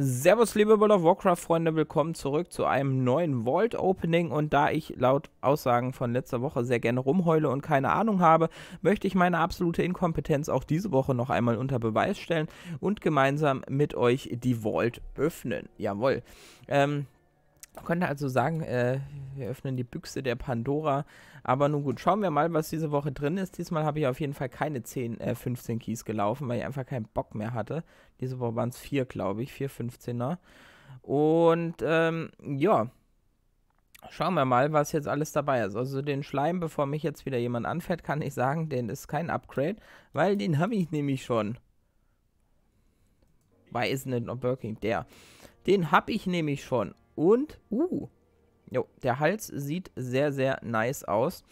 Servus liebe World of Warcraft Freunde, willkommen zurück zu einem neuen Vault Opening und da ich laut Aussagen von letzter Woche sehr gerne rumheule und keine Ahnung habe, möchte ich meine absolute Inkompetenz auch diese Woche noch einmal unter Beweis stellen und gemeinsam mit euch die Vault öffnen. Jawohl. Ähm, man könnte also sagen, äh, wir öffnen die Büchse der Pandora. Aber nun gut, schauen wir mal, was diese Woche drin ist. Diesmal habe ich auf jeden Fall keine 10, äh, 15 Keys gelaufen, weil ich einfach keinen Bock mehr hatte. Diese Woche waren es vier, glaube ich, vier 15er. Und ähm, ja, schauen wir mal, was jetzt alles dabei ist. Also den Schleim, bevor mich jetzt wieder jemand anfährt, kann ich sagen, den ist kein Upgrade, weil den habe ich nämlich schon. Why isn't it not working? Der. Den habe ich nämlich schon. Und, uh, jo, der Hals sieht sehr, sehr nice aus.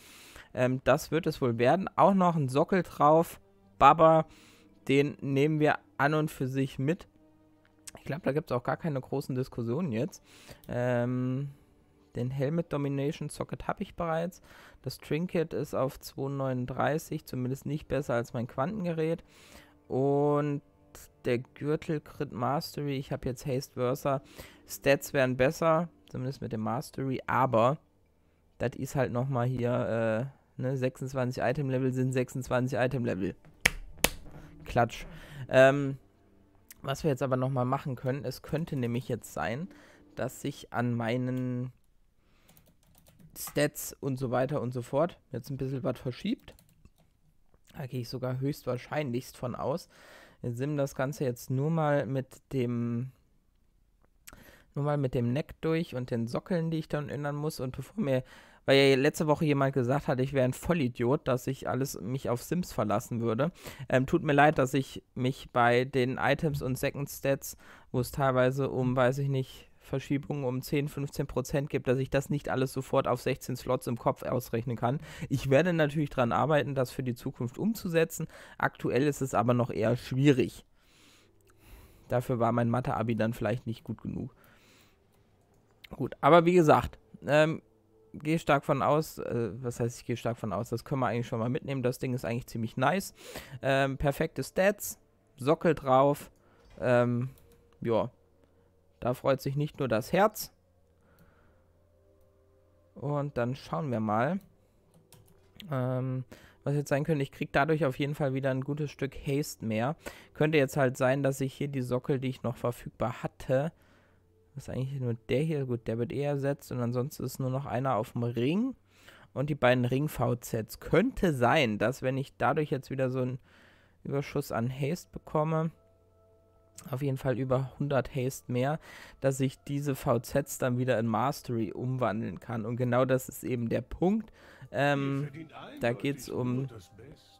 Ähm, das wird es wohl werden. Auch noch ein Sockel drauf. Baba, den nehmen wir an und für sich mit. Ich glaube, da gibt es auch gar keine großen Diskussionen jetzt. Ähm, den Helmet Domination Socket habe ich bereits. Das Trinket ist auf 239, zumindest nicht besser als mein Quantengerät. Und der Gürtel, Crit Mastery. Ich habe jetzt Haste Versa. Stats wären besser, zumindest mit dem Mastery, aber das ist halt nochmal hier, äh, ne, 26 Item-Level sind 26 Item-Level. Klatsch. Ähm, was wir jetzt aber nochmal machen können, es könnte nämlich jetzt sein, dass ich an meinen Stats und so weiter und so fort jetzt ein bisschen was verschiebt. Da gehe ich sogar höchstwahrscheinlichst von aus sim das Ganze jetzt nur mal mit dem nur mal mit dem Neck durch und den Sockeln, die ich dann ändern muss. Und bevor mir, weil ja letzte Woche jemand gesagt hat, ich wäre ein Vollidiot, dass ich alles mich auf Sims verlassen würde. Ähm, tut mir leid, dass ich mich bei den Items und Second Stats, wo es teilweise um, weiß ich nicht, Verschiebungen um 10, 15 Prozent gibt, dass ich das nicht alles sofort auf 16 Slots im Kopf ausrechnen kann. Ich werde natürlich daran arbeiten, das für die Zukunft umzusetzen. Aktuell ist es aber noch eher schwierig. Dafür war mein Mathe-Abi dann vielleicht nicht gut genug. Gut, aber wie gesagt, ähm, gehe stark von aus, äh, was heißt ich gehe stark von aus, das können wir eigentlich schon mal mitnehmen. Das Ding ist eigentlich ziemlich nice. Ähm, perfekte Stats, Sockel drauf. Ähm, ja, da freut sich nicht nur das Herz. Und dann schauen wir mal. Ähm, was jetzt sein könnte, ich kriege dadurch auf jeden Fall wieder ein gutes Stück Haste mehr. Könnte jetzt halt sein, dass ich hier die Sockel, die ich noch verfügbar hatte, das ist eigentlich nur der hier, gut, der wird eher ersetzt und ansonsten ist nur noch einer auf dem Ring und die beiden Ring-VZs. Könnte sein, dass wenn ich dadurch jetzt wieder so einen Überschuss an Haste bekomme, auf jeden Fall über 100 Haste mehr, dass ich diese VZs dann wieder in Mastery umwandeln kann. Und genau das ist eben der Punkt. Ähm, da geht es um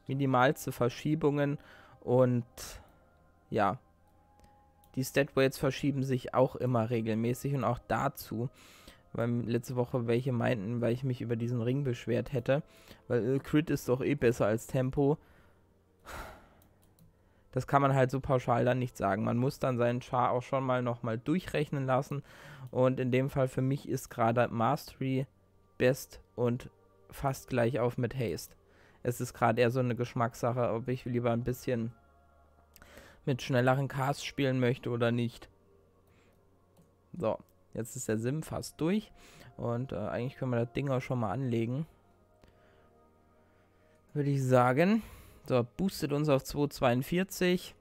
minimalste Verschiebungen und ja, die Statweights verschieben sich auch immer regelmäßig und auch dazu, weil letzte Woche welche meinten, weil ich mich über diesen Ring beschwert hätte, weil äh, Crit ist doch eh besser als Tempo das kann man halt so pauschal dann nicht sagen. Man muss dann seinen Char auch schon mal nochmal durchrechnen lassen. Und in dem Fall für mich ist gerade Mastery best und fast gleich auf mit Haste. Es ist gerade eher so eine Geschmackssache, ob ich lieber ein bisschen mit schnelleren Cars spielen möchte oder nicht. So, jetzt ist der Sim fast durch. Und äh, eigentlich können wir das Ding auch schon mal anlegen. Würde ich sagen. So, boostet uns auf 242.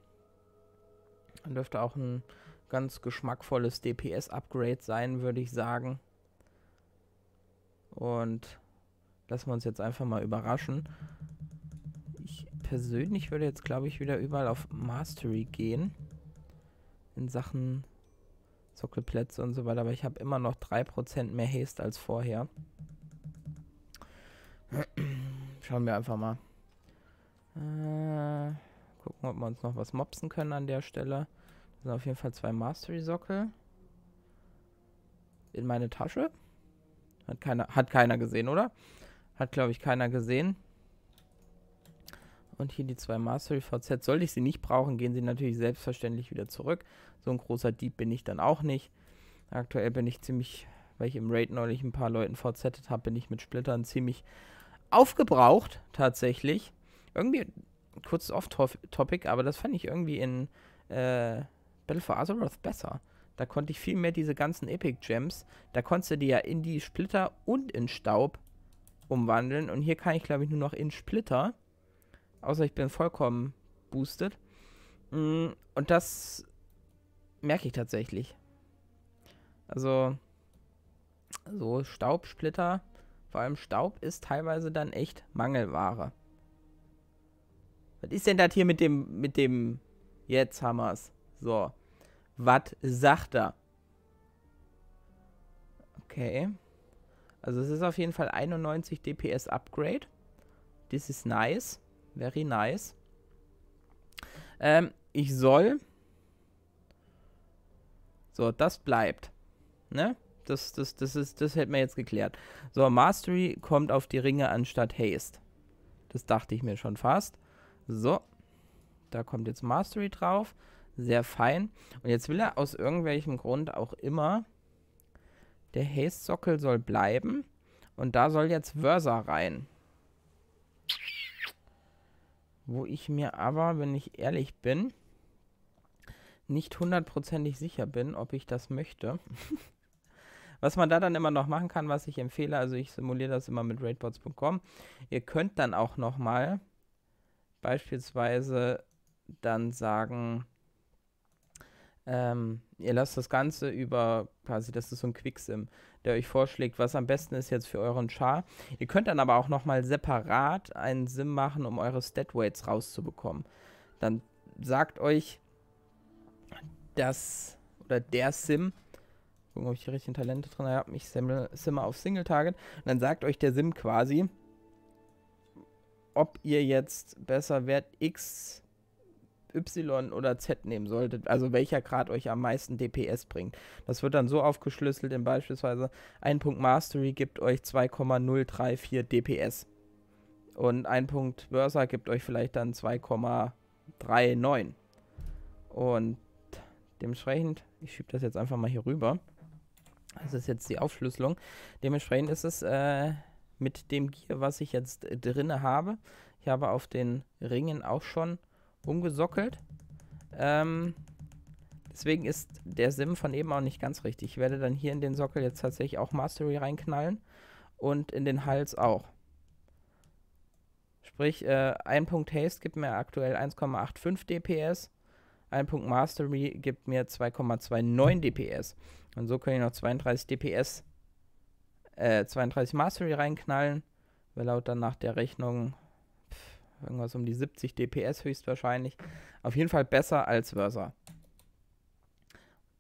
Dann dürfte auch ein ganz geschmackvolles DPS-Upgrade sein, würde ich sagen. Und lassen wir uns jetzt einfach mal überraschen. Ich persönlich würde jetzt, glaube ich, wieder überall auf Mastery gehen. In Sachen Sockelplätze und so weiter. Aber ich habe immer noch 3% mehr Haste als vorher. Schauen wir einfach mal. Äh, gucken, ob wir uns noch was mopsen können an der Stelle. Das sind auf jeden Fall zwei Mastery-Sockel. In meine Tasche. Hat keiner, hat keiner gesehen, oder? Hat, glaube ich, keiner gesehen. Und hier die zwei Mastery VZ. Sollte ich sie nicht brauchen, gehen sie natürlich selbstverständlich wieder zurück. So ein großer Dieb bin ich dann auch nicht. Aktuell bin ich ziemlich, weil ich im Raid neulich ein paar Leuten VZ habe, bin ich mit Splittern ziemlich aufgebraucht, tatsächlich irgendwie, kurz Off-Topic, aber das fand ich irgendwie in äh, Battle for Azeroth besser. Da konnte ich viel mehr diese ganzen Epic Gems, da konntest du die ja in die Splitter und in Staub umwandeln. Und hier kann ich, glaube ich, nur noch in Splitter. Außer ich bin vollkommen boosted. Mm, und das merke ich tatsächlich. Also, so Staubsplitter, vor allem Staub ist teilweise dann echt Mangelware. Was ist denn das hier mit dem, mit dem, jetzt haben wir's. So. Was sagt er? Okay. Also es ist auf jeden Fall 91 DPS Upgrade. This is nice. Very nice. Ähm, ich soll... So, das bleibt. Ne? Das, das, das, ist, das hätten wir jetzt geklärt. So, Mastery kommt auf die Ringe anstatt Haste. Das dachte ich mir schon fast. So, da kommt jetzt Mastery drauf. Sehr fein. Und jetzt will er aus irgendwelchem Grund auch immer, der haste sockel soll bleiben. Und da soll jetzt Versa rein. Wo ich mir aber, wenn ich ehrlich bin, nicht hundertprozentig sicher bin, ob ich das möchte. was man da dann immer noch machen kann, was ich empfehle, also ich simuliere das immer mit raidbots.com. Ihr könnt dann auch nochmal beispielsweise dann sagen, ähm, ihr lasst das Ganze über quasi, das ist so ein Quicksim, der euch vorschlägt, was am besten ist jetzt für euren Char. Ihr könnt dann aber auch nochmal separat einen Sim machen, um eure Statweights rauszubekommen. Dann sagt euch das oder der Sim, gucken, ob ich die richtigen Talente drin habe, ich simme, simme auf Single Target, und dann sagt euch der Sim quasi, ob ihr jetzt besser Wert X, Y oder Z nehmen solltet, also welcher Grad euch am meisten DPS bringt. Das wird dann so aufgeschlüsselt, in beispielsweise ein Punkt Mastery gibt euch 2,034 DPS und ein Punkt Börser gibt euch vielleicht dann 2,39. Und dementsprechend, ich schiebe das jetzt einfach mal hier rüber. Das ist jetzt die Aufschlüsselung. Dementsprechend ist es äh, mit dem Gear, was ich jetzt äh, drinne habe. Ich habe auf den Ringen auch schon umgesockelt. Ähm, deswegen ist der Sim von eben auch nicht ganz richtig. Ich werde dann hier in den Sockel jetzt tatsächlich auch Mastery reinknallen und in den Hals auch. Sprich, äh, ein Punkt Haste gibt mir aktuell 1,85 DPS, ein Punkt Mastery gibt mir 2,29 DPS. Und so kann ich noch 32 DPS äh, 32 Mastery reinknallen. Wäre laut dann nach der Rechnung pff, irgendwas um die 70 DPS höchstwahrscheinlich. Auf jeden Fall besser als Versa.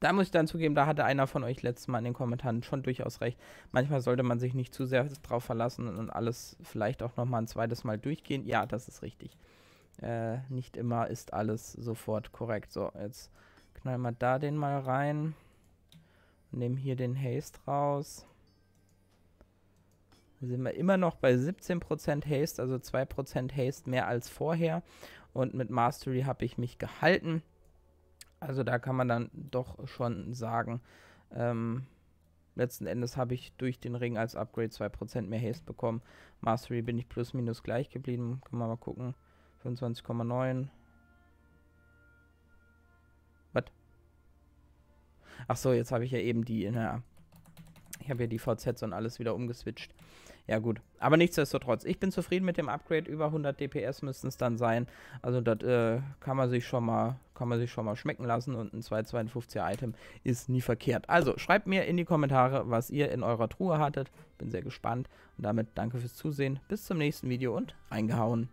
Da muss ich dann zugeben, da hatte einer von euch letztes Mal in den Kommentaren schon durchaus recht. Manchmal sollte man sich nicht zu sehr drauf verlassen und alles vielleicht auch nochmal ein zweites Mal durchgehen. Ja, das ist richtig. Äh, nicht immer ist alles sofort korrekt. So, jetzt knallen wir da den mal rein. Nehmen hier den Haste raus sind wir immer noch bei 17% Haste, also 2% Haste mehr als vorher. Und mit Mastery habe ich mich gehalten. Also da kann man dann doch schon sagen, ähm, letzten Endes habe ich durch den Ring als Upgrade 2% mehr Haste bekommen. Mastery bin ich plus minus gleich geblieben. Können wir mal gucken. 25,9. Was? Achso, jetzt habe ich ja eben die, naja, ich habe ja die VZs und alles wieder umgeswitcht. Ja gut, aber nichtsdestotrotz, ich bin zufrieden mit dem Upgrade. Über 100 DPS müssten es dann sein. Also das äh, kann man sich schon mal, kann man sich schon mal schmecken lassen und ein 252er Item ist nie verkehrt. Also schreibt mir in die Kommentare, was ihr in eurer Truhe hattet. Bin sehr gespannt und damit danke fürs Zusehen. Bis zum nächsten Video und reingehauen.